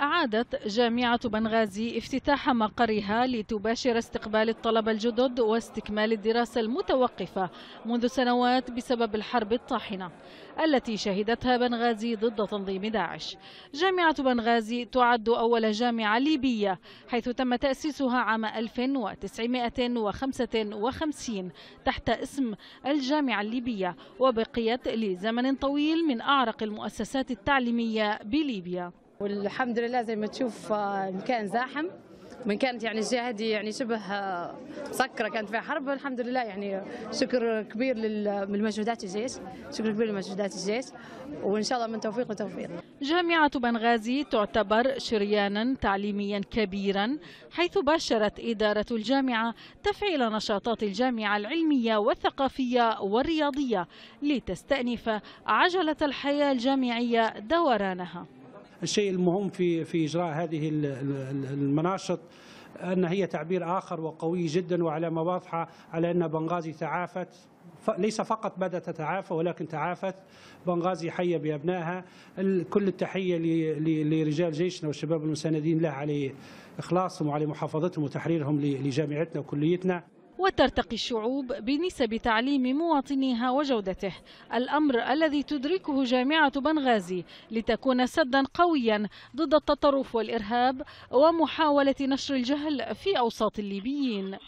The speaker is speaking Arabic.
أعادت جامعة بنغازي افتتاح مقرها لتباشر استقبال الطلبة الجدد واستكمال الدراسة المتوقفة منذ سنوات بسبب الحرب الطاحنة التي شهدتها بنغازي ضد تنظيم داعش جامعة بنغازي تعد أول جامعة ليبية حيث تم تأسيسها عام 1955 تحت اسم الجامعة الليبية وبقيت لزمن طويل من أعرق المؤسسات التعليمية بليبيا والحمد لله زي ما تشوف آه، مكان زاحم من كانت يعني الجهه هذه يعني شبه مسكره آه، كانت فيها حرب الحمد لله يعني شكر كبير للمجهودات الجيش شكر كبير لمجهودات الجيش وان شاء الله من توفيق وتوفيق جامعه بنغازي تعتبر شريانا تعليميا كبيرا حيث باشرت اداره الجامعه تفعيل نشاطات الجامعه العلميه والثقافيه والرياضيه لتستانف عجله الحياه الجامعيه دورانها الشيء المهم في في اجراء هذه المناشط ان هي تعبير اخر وقوي جدا وعلامه واضحه على ان بنغازي تعافت ليس فقط بدأت تتعافى ولكن تعافت بنغازي حية بأبنائها كل التحية لرجال جيشنا والشباب المساندين له على إخلاصهم وعلى محافظتهم وتحريرهم لجامعتنا وكليتنا وترتقي الشعوب بنسب تعليم مواطنيها وجودته الأمر الذي تدركه جامعة بنغازي لتكون سدا قويا ضد التطرف والإرهاب ومحاولة نشر الجهل في أوساط الليبيين